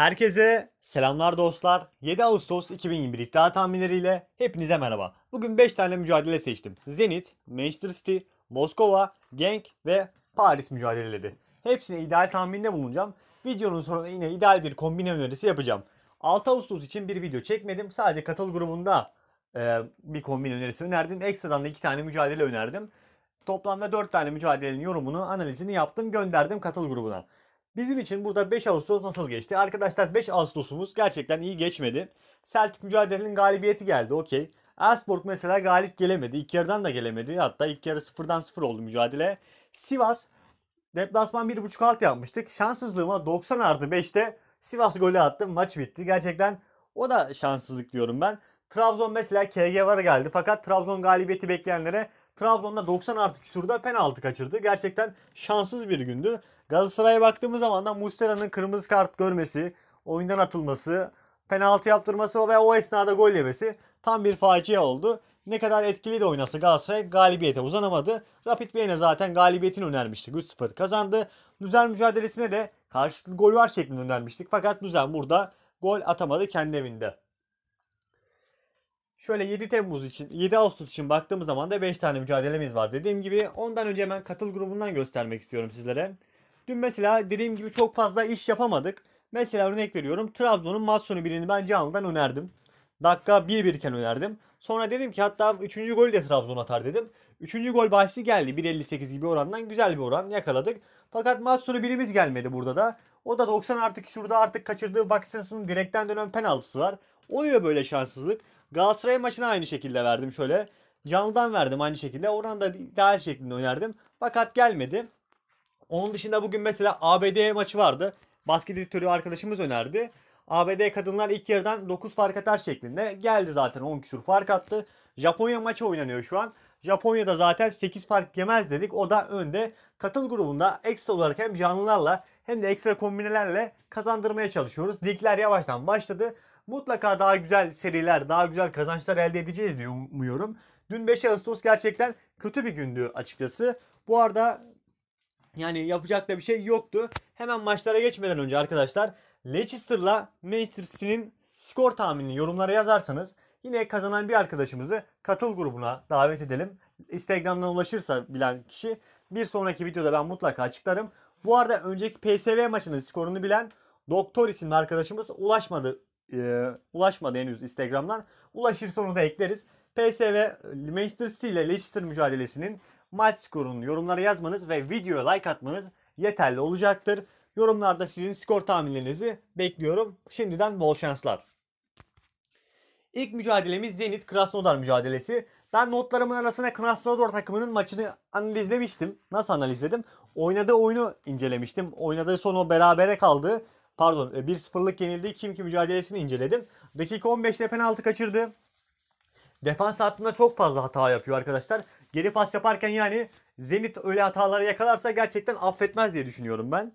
Herkese selamlar dostlar. 7 Ağustos 2021 iddia tahminleriyle hepinize merhaba. Bugün 5 tane mücadele seçtim. Zenit, Manchester City, Moskova, Genk ve Paris mücadeleleri. Hepsine ideal tahminde bulunacağım. Videonun sonunda yine ideal bir kombine önerisi yapacağım. 6 Ağustos için bir video çekmedim. Sadece katıl grubunda e, bir kombin önerisi önerdim. Ekstradan da 2 tane mücadele önerdim. Toplamda 4 tane mücadelenin yorumunu, analizini yaptım, gönderdim katıl grubuna. Bizim için burada 5 Ağustos nasıl geçti? Arkadaşlar 5 Ağustos'umuz gerçekten iyi geçmedi. Celtic mücadelenin galibiyeti geldi okey. Elfsborg mesela galip gelemedi. İlk yarıdan da gelemedi. Hatta ilk yarı 0'dan 0 oldu mücadele. Sivas deplasman 1.5 alt yapmıştık. Şanssızlığıma 90 artı 5'te Sivas golü attı. Maç bitti. Gerçekten o da şanssızlık diyorum ben. Trabzon mesela KG var geldi. Fakat Trabzon galibiyeti bekleyenlere Trabzon'da 90 artı küsurda penaltı kaçırdı. Gerçekten şanssız bir gündü. Galatasaray'a baktığımız zaman da Mustera'nın kırmızı kart görmesi, oyundan atılması, penaltı yaptırması ve o esnada gol yemesi tam bir facia oldu. Ne kadar etkili de oynasa Galatasaray galibiyete uzanamadı. Rapid Viena zaten galibiyetini önermiştik. 3-0 kazandı. Düzen mücadelesine de karşılıklı gol var şeklinde önermiştik. Fakat Düzen burada gol atamadı kendi evinde. Şöyle 7 Temmuz için, 7 Ağustos için baktığımız zaman da 5 tane mücadelemiz var. Dediğim gibi ondan önce hemen katıl grubundan göstermek istiyorum sizlere. Dün mesela dediğim gibi çok fazla iş yapamadık. Mesela örnek veriyorum Trabzon'un maç birini ben canlıdan önerdim. Dakika 1-1 iken önerdim. Sonra dedim ki hatta 3. golü de Trabzon atar dedim. 3. gol bahsi geldi 1.58 gibi orandan güzel bir oran yakaladık. Fakat maç birimiz gelmedi burada da. O da 90 artık şurada artık kaçırdığı Bakisas'ın direkten dönen penaltısı var. Oluyor böyle şanssızlık. Galatasaray maçını aynı şekilde verdim şöyle. Canlıdan verdim aynı şekilde. Oradan da ideal şeklinde önerdim Fakat gelmedi. Onun dışında bugün mesela ABD maçı vardı. Basket editörü arkadaşımız önerdi. ABD kadınlar ilk yarıdan 9 fark atar şeklinde geldi zaten 10 küsur fark attı. Japonya maçı oynanıyor şu an. Japonya'da zaten 8 fark yemez dedik. O da önde. Katıl grubunda ekstra olarak hem canlılarla hem de ekstra kombinelerle kazandırmaya çalışıyoruz. Ligler yavaştan başladı mutlaka daha güzel seriler, daha güzel kazançlar elde edeceğiz diye umuyorum. Dün 5 Ağustos gerçekten kötü bir gündü açıkçası. Bu arada yani yapacak da bir şey yoktu. Hemen maçlara geçmeden önce arkadaşlar Leicester'la Manchester City'nin skor tahminini yorumlara yazarsanız yine kazanan bir arkadaşımızı katıl grubuna davet edelim. Instagram'dan ulaşırsa bilen kişi bir sonraki videoda ben mutlaka açıklarım. Bu arada önceki PSV maçının skorunu bilen Doktor isimli arkadaşımız ulaşmadı e, ulaşmadı henüz Instagram'dan. Ulaşırsa onu da ekleriz. PSV Manchester City ile Leicester mücadelesinin maç skorunu yorumlara yazmanız ve videoya like atmanız yeterli olacaktır. Yorumlarda sizin skor tahminlerinizi bekliyorum. Şimdiden bol şanslar. İlk mücadelemiz Zenit Krasnodar mücadelesi. Ben notlarımın arasına Krasnodar takımının maçını analizlemiştim. Nasıl analizledim? Oynadığı oyunu incelemiştim. Oynadığı son berabere kaldı pardon 1-0'lık e, yenildiği kim ki mücadelesini inceledim. Dakika 15'te penaltı kaçırdı. Defans hattında çok fazla hata yapıyor arkadaşlar. Geri pas yaparken yani Zenit öyle hataları yakalarsa gerçekten affetmez diye düşünüyorum ben.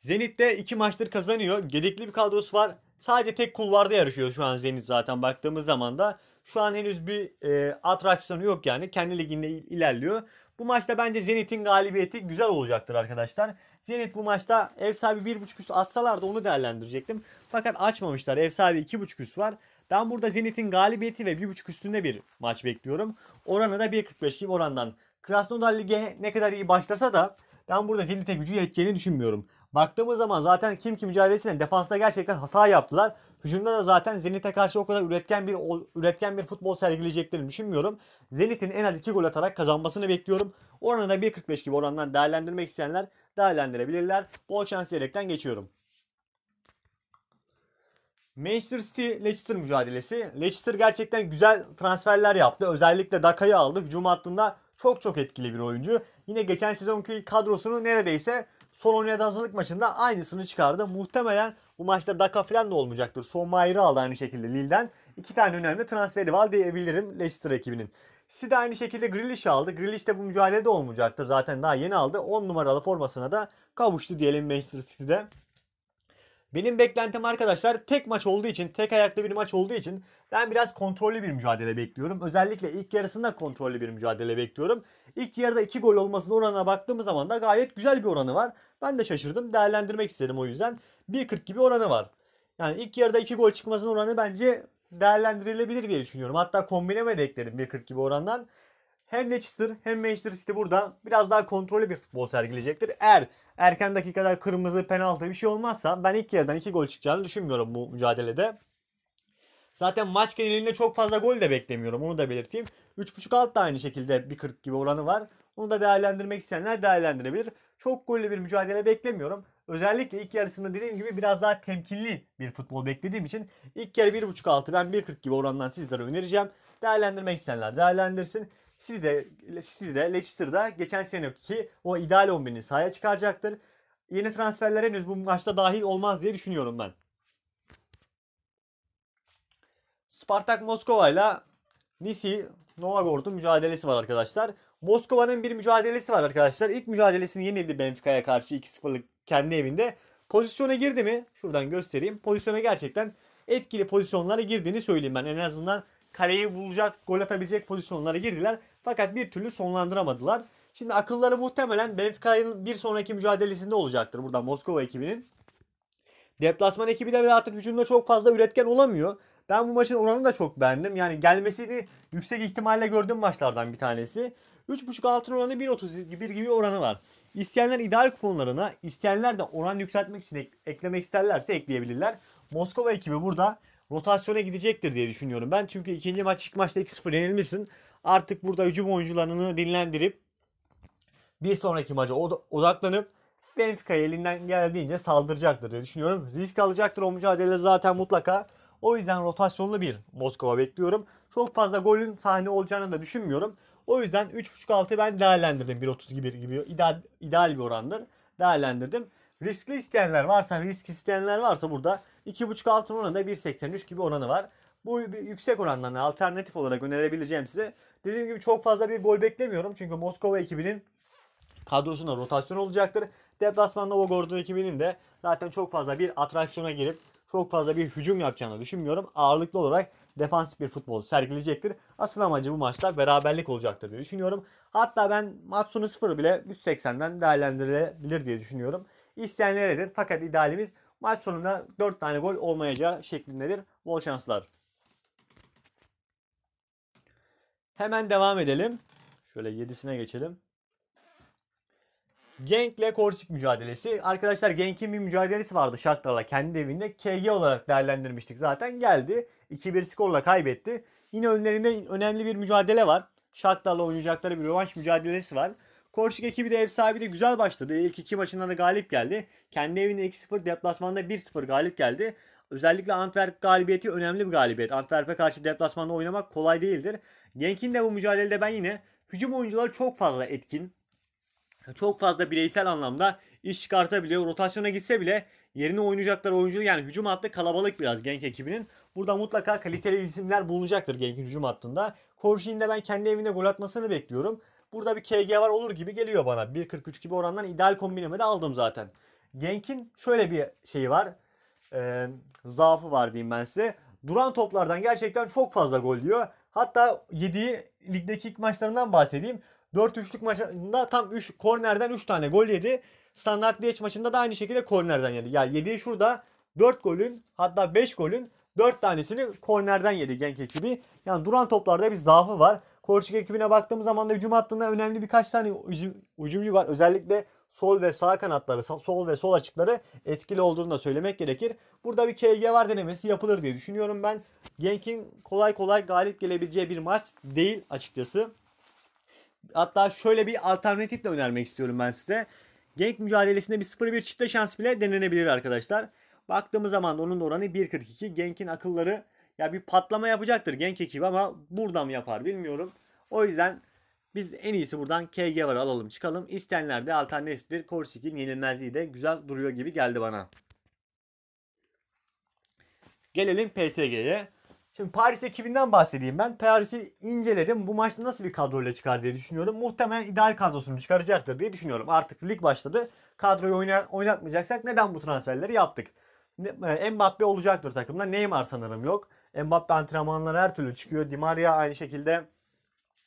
Zenit de iki maçtır kazanıyor. Gedikli bir kadrosu var. Sadece tek kulvarda yarışıyor şu an Zenit zaten baktığımız zaman da. Şu an henüz bir e, atraksiyonu yok yani. Kendi liginde ilerliyor. Bu maçta bence Zenit'in galibiyeti güzel olacaktır arkadaşlar. Zenit bu maçta ev sahibi 1.5 üst atsalardı onu değerlendirecektim. Fakat açmamışlar. Ev sahibi 2.5 üst var. Ben burada Zenit'in galibiyeti ve 1.5 üstünde bir maç bekliyorum. Oranı da 1.45 gibi orandan. Krasnodar Lig'e ne kadar iyi başlasa da ben burada Zenit'e gücü yeteceğini düşünmüyorum. Baktığımız zaman zaten kim ki mücadelesinde defansta gerçekten hata yaptılar. Hücumda da zaten Zenit'e karşı o kadar üretken bir üretken bir futbol sergileyeceklerini düşünmüyorum. Zenit'in en az 2 gol atarak kazanmasını bekliyorum. Oranı da 1.45 gibi orandan değerlendirmek isteyenler değerlendirebilirler. Bol şans diyerekten geçiyorum. Manchester City Leicester mücadelesi. Leicester gerçekten güzel transferler yaptı. Özellikle Daka'yı aldı. Hücum hattında çok çok etkili bir oyuncu. Yine geçen sezonki kadrosunu neredeyse Son oynayan hazırlık maçında aynısını çıkardı. Muhtemelen bu maçta Daka falan da olmayacaktır. Son Mayrı aldı aynı şekilde Lille'den. İki tane önemli transferi var diyebilirim Leicester ekibinin. City aynı şekilde Grealish aldı. Grealish de bu mücadelede olmayacaktır. Zaten daha yeni aldı. 10 numaralı formasına da kavuştu diyelim Manchester City'de. Benim beklentim arkadaşlar tek maç olduğu için, tek ayakta bir maç olduğu için ben biraz kontrollü bir mücadele bekliyorum. Özellikle ilk yarısında kontrollü bir mücadele bekliyorum. İlk yarıda 2 gol olmasının oranına baktığımız zaman da gayet güzel bir oranı var. Ben de şaşırdım. Değerlendirmek istedim o yüzden. 1.40 gibi oranı var. Yani ilk yarıda 2 gol çıkmasının oranı bence değerlendirilebilir diye düşünüyorum. Hatta kombineme de eklerim 1.40 gibi orandan. Hem Leicester hem Manchester City burada biraz daha kontrollü bir futbol sergileyecektir. Eğer erken dakikada kırmızı penaltı bir şey olmazsa ben ilk yarıdan iki gol çıkacağını düşünmüyorum bu mücadelede. Zaten maç genelinde çok fazla gol de beklemiyorum onu da belirteyim. 3.5 alt da aynı şekilde 1.40 gibi oranı var. Onu da değerlendirmek isteyenler değerlendirebilir. Çok gollü bir mücadele beklemiyorum. Özellikle ilk yarısında dediğim gibi biraz daha temkinli bir futbol beklediğim için ilk yarı 1.5 altı ben 1.40 gibi orandan sizlere önereceğim. Değerlendirmek isteyenler değerlendirsin. City'de, City'de Leicester'da geçen seneki o ideal 11'ini sahaya çıkaracaktır. Yeni transferler henüz bu maçta dahil olmaz diye düşünüyorum ben. Spartak Moskova ile Nisi Novagorod mücadelesi var arkadaşlar. Moskova'nın bir mücadelesi var arkadaşlar. İlk mücadelesini yenildi Benfica'ya karşı 2-0'lık kendi evinde. Pozisyona girdi mi? Şuradan göstereyim. Pozisyona gerçekten etkili pozisyonlara girdiğini söyleyeyim ben. En azından kaleyi bulacak, gol atabilecek pozisyonlara girdiler. Fakat bir türlü sonlandıramadılar. Şimdi akılları muhtemelen Benfica'nın bir sonraki mücadelesinde olacaktır burada Moskova ekibinin. Deplasman ekibi de artık hücumda çok fazla üretken olamıyor. Ben bu maçın oranını da çok beğendim. Yani gelmesini yüksek ihtimalle gördüğüm maçlardan bir tanesi. 3.5 altın oranı 1.30 gibi, bir oranı var. İsteyenler ideal kuponlarına, isteyenler de oran yükseltmek için ek- eklemek isterlerse ekleyebilirler. Moskova ekibi burada rotasyona gidecektir diye düşünüyorum ben. Çünkü ikinci maç ilk maçta 2-0 yenilmişsin. Artık burada hücum oyuncularını dinlendirip bir sonraki maça odaklanıp Benfica elinden geldiğince saldıracaktır diye düşünüyorum. Risk alacaktır o mücadele zaten mutlaka. O yüzden rotasyonlu bir Moskova bekliyorum. Çok fazla golün sahne olacağını da düşünmüyorum. O yüzden 3.5-6 ben değerlendirdim. 1.30 gibi, gibi ideal, ideal bir orandır. Değerlendirdim. Riskli isteyenler varsa, risk isteyenler varsa burada 2.5 altın oranında 1.83 gibi oranı var. Bu yüksek orandan alternatif olarak önerebileceğim size. Dediğim gibi çok fazla bir gol beklemiyorum. Çünkü Moskova ekibinin kadrosunda rotasyon olacaktır. Deplasman Novogorod ekibinin de zaten çok fazla bir atraksiyona girip çok fazla bir hücum yapacağını düşünmüyorum. Ağırlıklı olarak defansif bir futbol sergileyecektir. Asıl amacı bu maçta beraberlik olacaktır diye düşünüyorum. Hatta ben maç sonu 0 bile 180'den değerlendirilebilir diye düşünüyorum isteyenleredir. Fakat idealimiz maç sonunda 4 tane gol olmayacağı şeklindedir. Bol şanslar. Hemen devam edelim. Şöyle 7'sine geçelim. Genk'le Korsik mücadelesi. Arkadaşlar Genk'in bir mücadelesi vardı Shakhtar'la kendi evinde. KG olarak değerlendirmiştik zaten. Geldi. 2-1 skorla kaybetti. Yine önlerinde önemli bir mücadele var. Shakhtar'la oynayacakları bir rövanş mücadelesi var. Korçuk ekibi de ev sahibi de güzel başladı. İlk iki maçından da galip geldi. Kendi evinde 2-0, deplasmanda 1-0 galip geldi. Özellikle Antwerp galibiyeti önemli bir galibiyet. Antwerp'e karşı deplasmanda oynamak kolay değildir. Genk'in de bu mücadelede ben yine hücum oyuncuları çok fazla etkin. Çok fazla bireysel anlamda iş çıkartabiliyor. Rotasyona gitse bile yerine oynayacaklar oyuncu yani hücum hattı kalabalık biraz Genk ekibinin. Burada mutlaka kaliteli isimler bulunacaktır Genk'in hücum hattında. Korşin'in de ben kendi evinde gol atmasını bekliyorum. Burada bir KG var olur gibi geliyor bana. 1.43 gibi orandan ideal kombineme de aldım zaten. Genk'in şöyle bir şeyi var. E, zaafı var diyeyim ben size. Duran toplardan gerçekten çok fazla gol diyor Hatta 7'yi ligdeki ilk maçlarından bahsedeyim. 4-3'lük maçında tam 3 kornerden 3 tane gol yedi. Standart Liège maçında da aynı şekilde kornerden yedi. Yani yediği şurada 4 golün hatta 5 golün 4 tanesini kornerden yedi Genk ekibi. Yani duran toplarda bir zaafı var. Korçuk ekibine baktığımız zaman da hücum hattında önemli birkaç tane hücumcu var. Özellikle sol ve sağ kanatları, sol ve sol açıkları etkili olduğunu da söylemek gerekir. Burada bir KG var denemesi yapılır diye düşünüyorum ben. Genk'in kolay kolay galip gelebileceği bir maç değil açıkçası. Hatta şöyle bir alternatif de önermek istiyorum ben size. Genk mücadelesinde bir 0-1 çifte şans bile denenebilir arkadaşlar. Baktığımız zaman onun da oranı 1.42. Genk'in akılları ya bir patlama yapacaktır genk ekibi ama burada mı yapar bilmiyorum. O yüzden biz en iyisi buradan KG var alalım çıkalım. İstenler de alternatiftir. Korsik'in yenilmezliği de güzel duruyor gibi geldi bana. Gelelim PSG'ye. Şimdi Paris ekibinden bahsedeyim ben. Paris'i inceledim. Bu maçta nasıl bir kadroyla çıkar diye düşünüyorum. Muhtemelen ideal kadrosunu çıkaracaktır diye düşünüyorum. Artık lig başladı. Kadroyu oynar, oynatmayacaksak neden bu transferleri yaptık? E, Mbappe olacaktır takımda. Neymar sanırım yok. Mbappe antrenmanlara her türlü çıkıyor. Di Maria aynı şekilde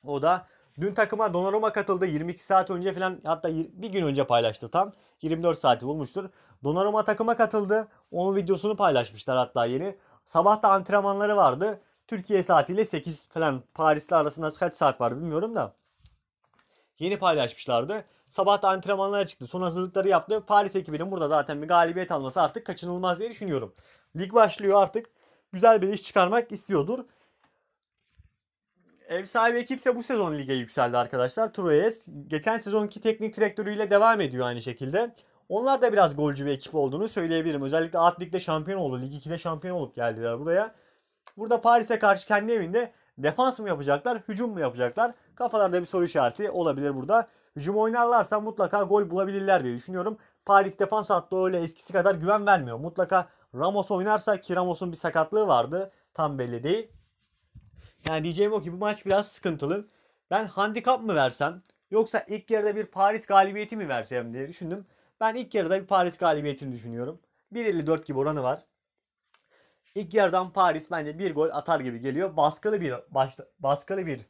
o da Dün takıma Donnarumma katıldı. 22 saat önce falan hatta bir gün önce paylaştı tam. 24 saati bulmuştur. Donnarumma takıma katıldı. Onun videosunu paylaşmışlar hatta yeni. Sabah da antrenmanları vardı. Türkiye saatiyle 8 falan Paris'le arasında kaç saat var bilmiyorum da. Yeni paylaşmışlardı. Sabah da antrenmanlara çıktı. Son hazırlıkları yaptı. Paris ekibinin burada zaten bir galibiyet alması artık kaçınılmaz diye düşünüyorum. Lig başlıyor artık. Güzel bir iş çıkarmak istiyordur. Ev sahibi ekipse bu sezon lige yükseldi arkadaşlar. Troyes geçen sezonki teknik direktörüyle devam ediyor aynı şekilde. Onlar da biraz golcü bir ekip olduğunu söyleyebilirim. Özellikle Atlik'te şampiyon oldu. Lig 2'de şampiyon olup geldiler buraya. Burada Paris'e karşı kendi evinde Defans mı yapacaklar, hücum mu yapacaklar? Kafalarda bir soru işareti olabilir burada. Hücum oynarlarsa mutlaka gol bulabilirler diye düşünüyorum. Paris defans hattı öyle eskisi kadar güven vermiyor. Mutlaka Ramos oynarsa ki Ramos'un bir sakatlığı vardı. Tam belli değil. Yani diyeceğim o ki bu maç biraz sıkıntılı. Ben handikap mı versem yoksa ilk yarıda bir Paris galibiyeti mi versem diye düşündüm. Ben ilk yarıda bir Paris galibiyetini düşünüyorum. 1.54 gibi oranı var. İlk yarıdan Paris bence bir gol atar gibi geliyor. Baskılı bir başla, baskılı bir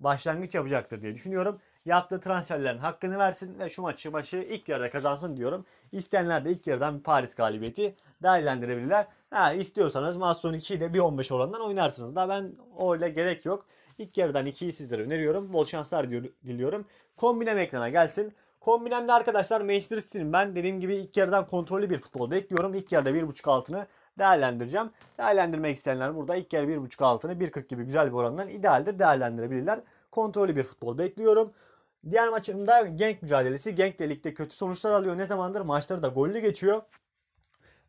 başlangıç yapacaktır diye düşünüyorum. Yaptığı transferlerin hakkını versin ve şu maçı maçı ilk yarıda kazansın diyorum. İsteyenler de ilk yarıdan Paris galibiyeti değerlendirebilirler. Ha istiyorsanız Mason 2'yi de bir 15 oranından oynarsınız. Daha ben öyle gerek yok. İlk yarıdan 2'yi sizlere öneriyorum. Bol şanslar diliyorum. Kombinem ekrana gelsin. Kombinemde arkadaşlar Manchester City'nin ben dediğim gibi ilk yarıdan kontrollü bir futbol bekliyorum. İlk yarıda 1.5 altını değerlendireceğim. Değerlendirmek isteyenler burada ilk yarı 1.5 altını 1.40 gibi güzel bir orandan idealdir değerlendirebilirler. Kontrollü bir futbol bekliyorum. Diğer maçımda Genk mücadelesi. Genk de ligde kötü sonuçlar alıyor ne zamandır. Maçları da gollü geçiyor.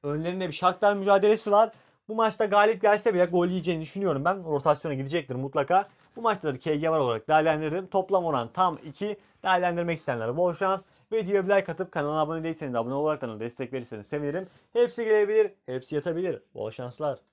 Önlerinde bir Shakhtar mücadelesi var. Bu maçta galip gelse bile gol yiyeceğini düşünüyorum ben. Rotasyona gidecektir mutlaka. Bu maçta da KG var olarak değerlendiririm. Toplam oran tam 2. Değerlendirmek isteyenlere bol şans. Videoya bir like atıp kanala abone değilseniz abone olarak da destek verirseniz sevinirim. Hepsi gelebilir, hepsi yatabilir. Bol şanslar.